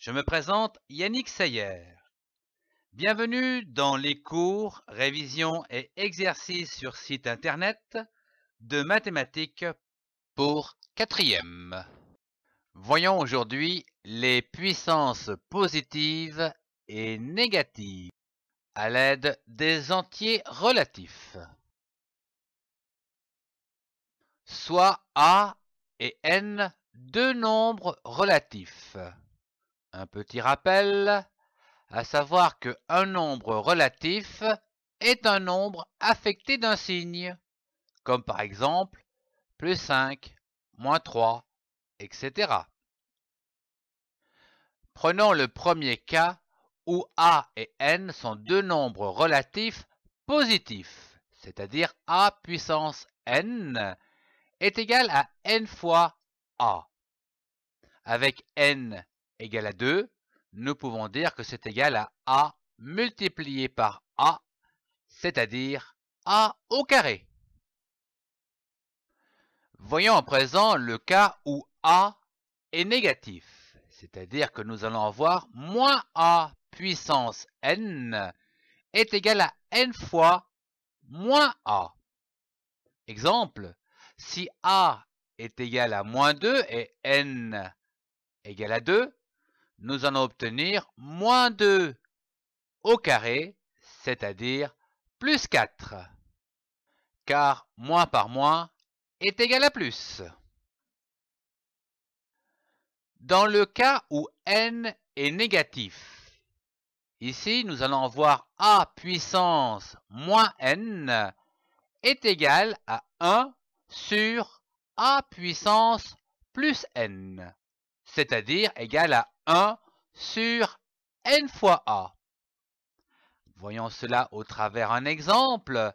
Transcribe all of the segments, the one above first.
Je me présente Yannick Sayer. Bienvenue dans les cours, révisions et exercices sur site internet de mathématiques pour quatrième. Voyons aujourd'hui les puissances positives et négatives à l'aide des entiers relatifs. Soit A et N deux nombres relatifs. Un petit rappel, à savoir que un nombre relatif est un nombre affecté d'un signe, comme par exemple plus 5, moins 3, etc. Prenons le premier cas où A et N sont deux nombres relatifs positifs, c'est-à-dire A puissance N est égal à N fois A, avec N Égal à 2, nous pouvons dire que c'est égal à A multiplié par A, c'est-à-dire A au carré. Voyons à présent le cas où A est négatif, c'est-à-dire que nous allons avoir moins A puissance n est égal à n fois moins a. Exemple, si a est égal à moins 2 et n égal à 2, nous allons obtenir moins 2 au carré, c'est-à-dire plus 4. Car moins par moins est égal à plus. Dans le cas où n est négatif, ici nous allons voir a puissance moins n est égal à 1 sur a puissance plus n c'est-à-dire égal à 1 sur n fois a. Voyons cela au travers un exemple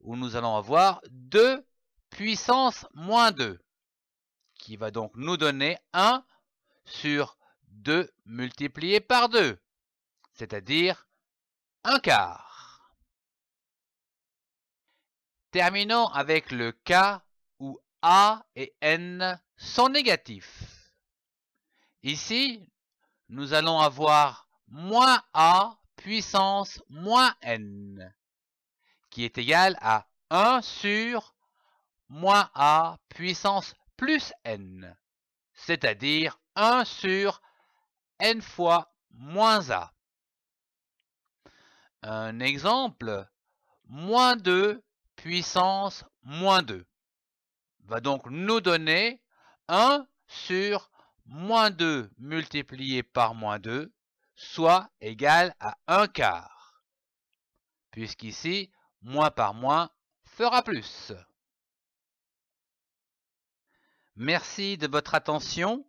où nous allons avoir 2 puissance moins 2, qui va donc nous donner 1 sur 2 multiplié par 2, c'est-à-dire un quart. Terminons avec le cas où a et n sont négatifs. Ici, nous allons avoir moins A puissance moins N, qui est égal à 1 sur moins A puissance plus N, c'est-à-dire 1 sur N fois moins A. Un exemple, moins 2 puissance moins 2 va donc nous donner 1 sur moins 2 multiplié par moins 2, soit égal à 1 quart. Puisqu'ici, moins par moins fera plus. Merci de votre attention.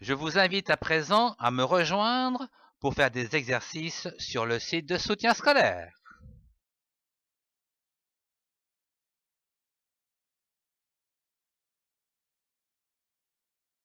Je vous invite à présent à me rejoindre pour faire des exercices sur le site de soutien scolaire.